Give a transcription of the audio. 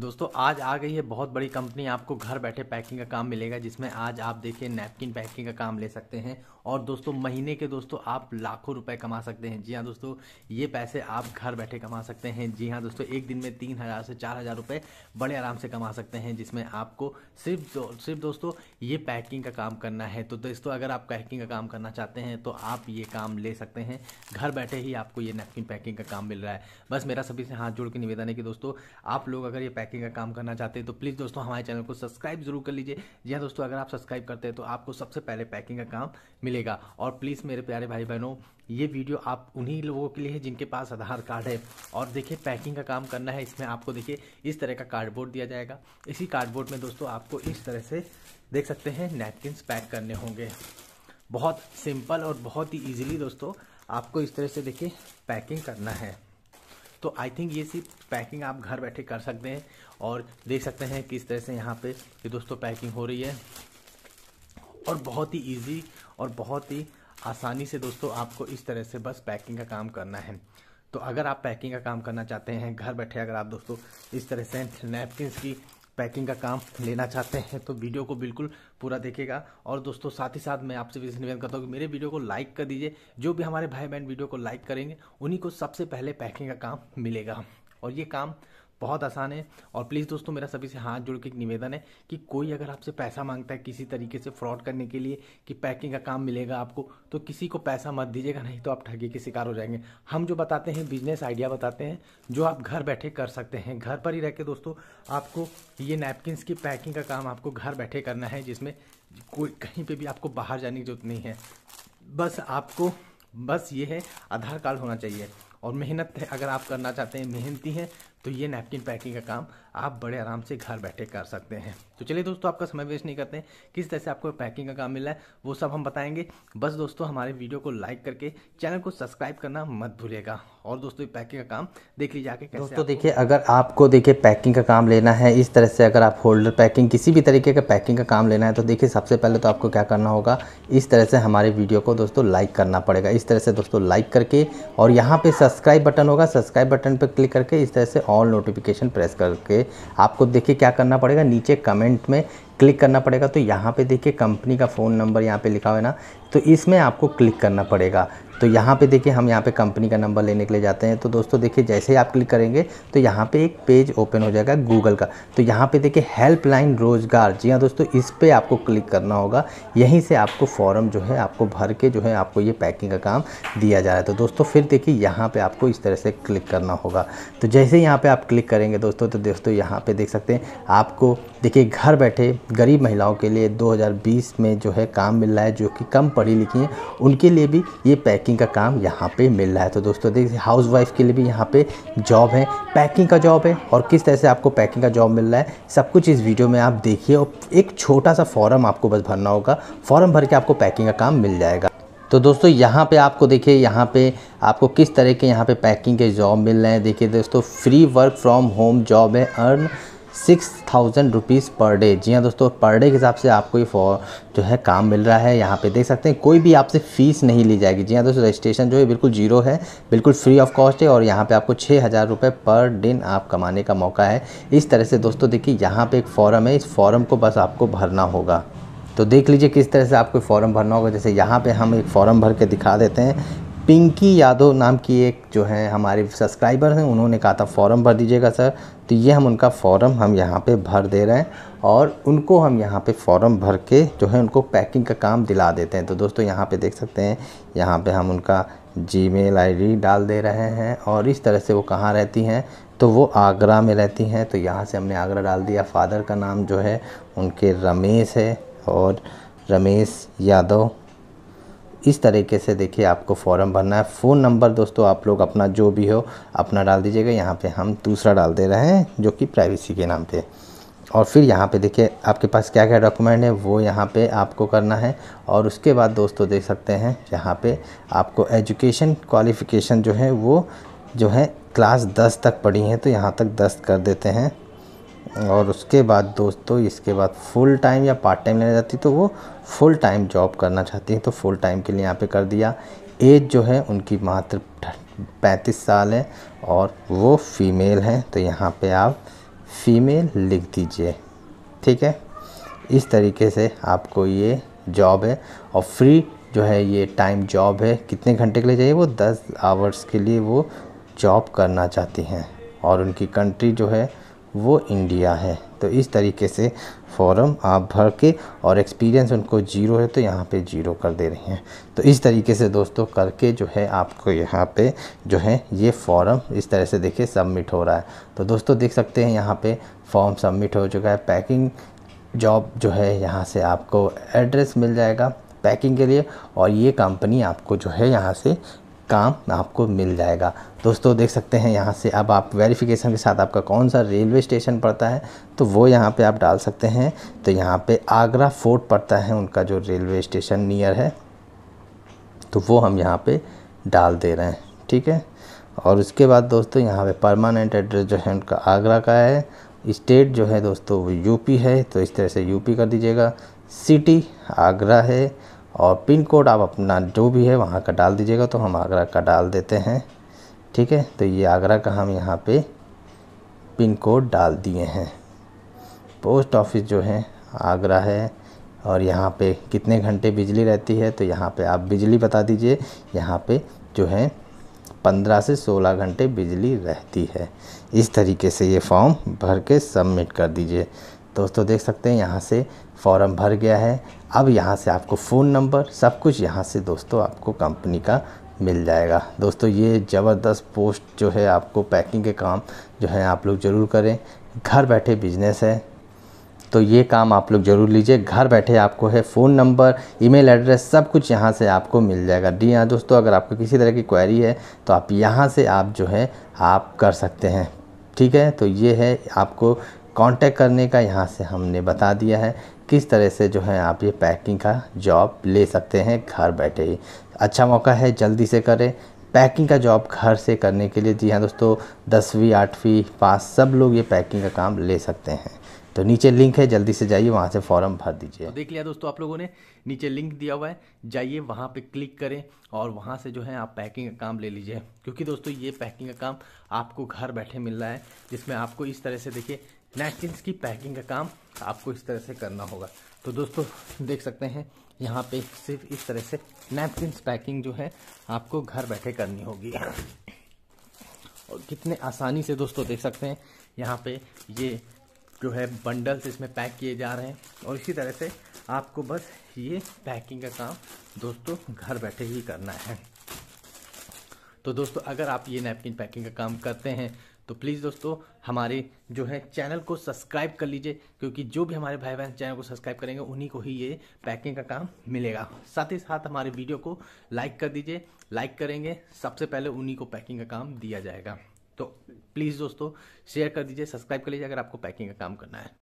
दोस्तों आज आ गई है बहुत बड़ी कंपनी आपको घर बैठे पैकिंग का काम मिलेगा जिसमें आज आप देखिए नैपकिन पैकिंग का काम ले सकते हैं और दोस्तों महीने के दोस्तों आप लाखों रुपए कमा सकते हैं जी हाँ दोस्तों ये पैसे आप घर बैठे कमा सकते हैं जी हाँ दोस्तों एक दिन में तीन हज़ार से चार हज़ार रुपये बड़े आराम से कमा सकते हैं जिसमें आपको सिर्फ दो, सिर्फ दोस्तों ये पैकिंग का काम करना है तो दोस्तों अगर आप पैकिंग का काम करना चाहते हैं तो आप ये काम ले सकते हैं घर बैठे ही आपको ये नैपकिन पैकिंग का काम मिल रहा है बस मेरा सभी से हाथ जोड़ के निवेदन है कि दोस्तों आप लोग अगर ये पैकिंग का काम करना चाहते हैं तो प्लीज़ दोस्तों हमारे चैनल को सब्सक्राइब जरूर कर लीजिए जी हाँ दोस्तों अगर आप सब्सक्राइब करते हैं तो आपको सबसे पहले पैकिंग का काम मिलेगा और प्लीज़ मेरे प्यारे भाई बहनों ये वीडियो आप उन्हीं लोगों के लिए है जिनके पास आधार कार्ड है और देखिए पैकिंग का काम करना है इसमें आपको देखिए इस तरह का कार्डबोर्ड दिया जाएगा इसी कार्डबोर्ड में दोस्तों आपको इस तरह से देख सकते हैं नैपकिन पैक करने होंगे बहुत सिंपल और बहुत ही ईजिली दोस्तों आपको इस तरह से देखिए पैकिंग करना है तो आई थिंक ये सी पैकिंग आप घर बैठे कर सकते हैं और देख सकते हैं किस तरह से यहाँ पे ये दोस्तों पैकिंग हो रही है और बहुत ही ईजी और बहुत ही आसानी से दोस्तों आपको इस तरह से बस पैकिंग का काम करना है तो अगर आप पैकिंग का काम करना चाहते हैं घर बैठे अगर आप दोस्तों इस तरह से नैपकिन की पैकिंग का काम लेना चाहते हैं तो वीडियो को बिल्कुल पूरा देखेगा और दोस्तों साथ ही साथ मैं आपसे भी निवेदन करता हूँ कि मेरे वीडियो को लाइक कर दीजिए जो भी हमारे भाई बहन वीडियो को लाइक करेंगे उन्हीं को सबसे पहले पैकिंग का काम मिलेगा और ये काम बहुत आसान है और प्लीज़ दोस्तों मेरा सभी से हाथ जोड़ के एक निवेदन है कि कोई अगर आपसे पैसा मांगता है किसी तरीके से फ्रॉड करने के लिए कि पैकिंग का काम मिलेगा आपको तो किसी को पैसा मत दीजिएगा नहीं तो आप ठगी के शिकार हो जाएंगे हम जो बताते हैं बिजनेस आइडिया बताते हैं जो आप घर बैठे कर सकते हैं घर पर ही रह के दोस्तों आपको ये नैपकिनस की पैकिंग का काम आपको घर बैठे करना है जिसमें कोई कहीं पर भी आपको बाहर जाने की जरूरत नहीं है बस आपको बस ये है आधार कार्ड होना चाहिए और मेहनत है अगर आप करना चाहते हैं मेहनती हैं तो ये नैपकिन पैकिंग का काम आप बड़े आराम से घर बैठे कर सकते हैं तो चलिए दोस्तों आपका समय वेस्ट नहीं करते हैं किस तरह से आपको पैकिंग का काम मिला है वो सब हम बताएंगे बस दोस्तों हमारे वीडियो को लाइक करके चैनल को सब्सक्राइब करना मत भूलेगा और दोस्तों पैकिंग का काम देख लीजिए आके दोस्तों देखिए अगर आपको देखिए पैकिंग का काम लेना है इस तरह से अगर आप होल्डर पैकिंग किसी भी तरीके का पैकिंग का काम लेना है तो देखिए सबसे पहले तो आपको क्या करना होगा इस तरह से हमारे वीडियो को दोस्तों लाइक करना पड़ेगा इस तरह से दोस्तों लाइक करके और यहाँ पर सब्सक्राइब बटन होगा सब्सक्राइब बटन पर क्लिक करके इस तरह से ऑल नोटिफिकेशन प्रेस करके आपको देखिए क्या करना पड़ेगा नीचे कमेंट में क्लिक करना पड़ेगा तो यहाँ पे देखिए कंपनी का फ़ोन नंबर यहाँ पे लिखा हुआ है ना तो इसमें आपको क्लिक करना पड़ेगा तो यहाँ पे देखिए हम यहाँ पे कंपनी का नंबर लेने के लिए जाते हैं तो दोस्तों देखिए जैसे ही आप क्लिक करेंगे तो यहाँ पे एक पेज ओपन हो जाएगा गूगल का तो यहाँ पे देखिए हेल्पलाइन रोज़गार जी हाँ दोस्तों इस पर आपको क्लिक करना होगा यहीं से आपको फॉर्म जो है आपको भर के जो है आपको ये पैकिंग का काम दिया जा रहा है तो दोस्तों फिर देखिए यहाँ पर आपको इस तरह से क्लिक करना होगा तो जैसे यहाँ पर आप क्लिक करेंगे दोस्तों तो दोस्तों यहाँ पर देख सकते हैं आपको देखिए घर बैठे गरीब महिलाओं के लिए दो में जो है काम मिल रहा है जो कि कम पढ़ी लिखी हैं उनके लिए भी ये पैकिंग पैकिंग का काम यहाँ पे मिल रहा है तो दोस्तों देखिए हाउस वाइफ के लिए भी यहाँ पे जॉब है पैकिंग का जॉब है और किस तरह से आपको पैकिंग का जॉब मिल रहा है सब कुछ इस वीडियो में आप देखिए और एक छोटा सा फॉर्म आपको बस भरना होगा फॉर्म भर के आपको पैकिंग का काम मिल जाएगा तो दोस्तों यहाँ पे आपको देखिए यहाँ पे आपको किस तरह के यहाँ पे पैकिंग के जॉब मिल रहे हैं देखिए दोस्तों free work from home job है earn six thousand rupees per day जी हाँ दोस्तों पर डे के हिसाब से आपको ये फॉर जो है काम मिल रहा है यहाँ पे देख सकते हैं कोई भी आपसे फ़ीस नहीं ली जाएगी जी हाँ दोस्तों रजिस्ट्रेशन जो है बिल्कुल जीरो है बिल्कुल फ्री ऑफ कॉस्ट है और यहाँ पे आपको छः हज़ार रुपये पर दिन आप कमाने का मौका है इस तरह से दोस्तों देखिए यहाँ पर एक फॉर्म है इस फॉर्म को बस आपको भरना होगा तो देख लीजिए किस तरह से आपको फॉर्म भरना होगा जैसे यहाँ पे हम एक फॉर्म भर के दिखा देते हैं पिंकी यादव नाम की एक जो है हमारे सब्सक्राइबर हैं उन्होंने कहा था फॉर्म भर दीजिएगा सर तो ये हम उनका फॉर्म हम यहाँ पे भर दे रहे हैं और उनको हम यहाँ पे फॉर्म भर के जो है उनको पैकिंग का काम दिला देते हैं तो दोस्तों यहाँ पे देख सकते हैं यहाँ पे हम उनका जी मेल डाल दे रहे हैं और इस तरह से वो कहाँ रहती हैं तो वो आगरा में रहती हैं तो यहाँ से हमने आगरा डाल दिया फादर का नाम जो है उनके रमेश है और रमेश यादव इस तरीके से देखिए आपको फॉर्म भरना है फ़ोन नंबर दोस्तों आप लोग अपना जो भी हो अपना डाल दीजिएगा यहाँ पे हम दूसरा डाल दे रहे हैं जो कि प्राइवेसी के नाम पे और फिर यहाँ पे देखिए आपके पास क्या क्या डॉक्यूमेंट है वो यहाँ पे आपको करना है और उसके बाद दोस्तों देख सकते हैं यहाँ पर आपको एजुकेशन क्वालिफ़िकेशन जो है वो जो है क्लास दस तक पढ़ी हैं तो यहाँ तक दस कर देते हैं और उसके बाद दोस्तों इसके बाद फुल टाइम या पार्ट टाइम लेना चाहती तो वो फुल टाइम जॉब करना चाहती हैं तो फुल टाइम के लिए यहाँ पे कर दिया एज जो है उनकी मात्र पैंतीस साल है और वो फीमेल हैं तो यहाँ पे आप फीमेल लिख दीजिए ठीक है इस तरीके से आपको ये जॉब है और फ्री जो है ये टाइम जॉब है कितने घंटे के लिए चाहिए वो दस आवर्स के लिए वो जॉब करना चाहती हैं और उनकी कंट्री जो है वो इंडिया है तो इस तरीके से फॉर्म आप भर के और एक्सपीरियंस उनको जीरो है तो यहाँ पे जीरो कर दे रहे हैं तो इस तरीके से दोस्तों करके जो है आपको यहाँ पे जो है ये फॉर्म इस तरह से देखिए सबमिट हो रहा है तो दोस्तों देख सकते हैं यहाँ पे फॉर्म सबमिट हो चुका है पैकिंग जॉब जो है यहाँ से आपको एड्रेस मिल जाएगा पैकिंग के लिए और ये कंपनी आपको जो है यहाँ से काम आपको मिल जाएगा दोस्तों देख सकते हैं यहाँ से अब आप वेरिफिकेशन के साथ आपका कौन सा रेलवे स्टेशन पड़ता है तो वो यहाँ पे आप डाल सकते हैं तो यहाँ पे आगरा फोर्ट पड़ता है उनका जो रेलवे स्टेशन नियर है तो वो हम यहाँ पे डाल दे रहे हैं ठीक है और उसके बाद दोस्तों यहाँ पे परमानेंट एड्रेस जो है उनका आगरा का है इस्टेट जो है दोस्तों वो यूपी है तो इस तरह से यूपी कर दीजिएगा सिटी आगरा है और पिन कोड आप अपना जो भी है वहाँ का डाल दीजिएगा तो हम आगरा का डाल देते हैं ठीक है तो ये आगरा का हम यहाँ पे पिन कोड डाल दिए हैं पोस्ट ऑफिस जो है आगरा है और यहाँ पे कितने घंटे बिजली रहती है तो यहाँ पे आप बिजली बता दीजिए यहाँ पे जो है पंद्रह से सोलह घंटे बिजली रहती है इस तरीके से ये फॉर्म भर के सबमिट कर दीजिए दोस्तों देख सकते हैं यहाँ से फॉर्म भर गया है अब यहाँ से आपको फ़ोन नंबर सब कुछ यहाँ से दोस्तों आपको कंपनी का मिल जाएगा दोस्तों ये ज़बरदस्त पोस्ट जो है आपको पैकिंग के काम जो है आप लोग ज़रूर करें घर बैठे बिजनेस है तो ये काम आप लोग जरूर लीजिए घर बैठे आपको है फ़ोन नंबर ईमेल एड्रेस सब कुछ यहाँ से आपको मिल जाएगा डी हाँ दोस्तों अगर आपको किसी तरह की क्वेरी है तो आप यहाँ से आप जो है आप कर सकते हैं ठीक है तो ये है आपको कांटेक्ट करने का यहाँ से हमने बता दिया है किस तरह से जो है आप ये पैकिंग का जॉब ले सकते हैं घर बैठे ही अच्छा मौका है जल्दी से करें पैकिंग का जॉब घर से करने के लिए जी हाँ दोस्तों दसवीं आठवीं पास सब लोग ये पैकिंग का काम ले सकते हैं तो नीचे लिंक है जल्दी से जाइए वहाँ से फॉर्म भर दीजिए तो देख लिया दोस्तों आप लोगों ने नीचे लिंक दिया हुआ है जाइए वहाँ पे क्लिक करें और वहाँ से जो है आप पैकिंग का काम ले लीजिए क्योंकि दोस्तों ये पैकिंग का काम आपको घर बैठे मिल रहा है जिसमें आपको इस तरह से देखिए नैपकिन की पैकिंग का काम आपको इस तरह से करना होगा तो दोस्तों देख सकते हैं यहाँ पे सिर्फ इस तरह से नैपकिन पैकिंग जो है आपको घर बैठे करनी होगी और कितने आसानी से दोस्तों देख सकते हैं यहाँ पे ये जो है बंडल्स इसमें पैक किए जा रहे हैं और इसी तरह से आपको बस ये पैकिंग का काम दोस्तों घर बैठे ही करना है तो दोस्तों अगर आप ये नैपकिन पैकिंग का काम करते हैं तो प्लीज़ दोस्तों हमारे जो है चैनल को सब्सक्राइब कर लीजिए क्योंकि जो भी हमारे भाई बहन चैनल को सब्सक्राइब करेंगे उन्हीं को ही ये पैकिंग का काम मिलेगा साथ ही साथ हमारे वीडियो को लाइक कर दीजिए लाइक करेंगे सबसे पहले उन्हीं को पैकिंग का काम दिया जाएगा तो प्लीज़ दोस्तों शेयर कर दीजिए सब्सक्राइब कर लीजिए अगर आपको पैकिंग का काम करना है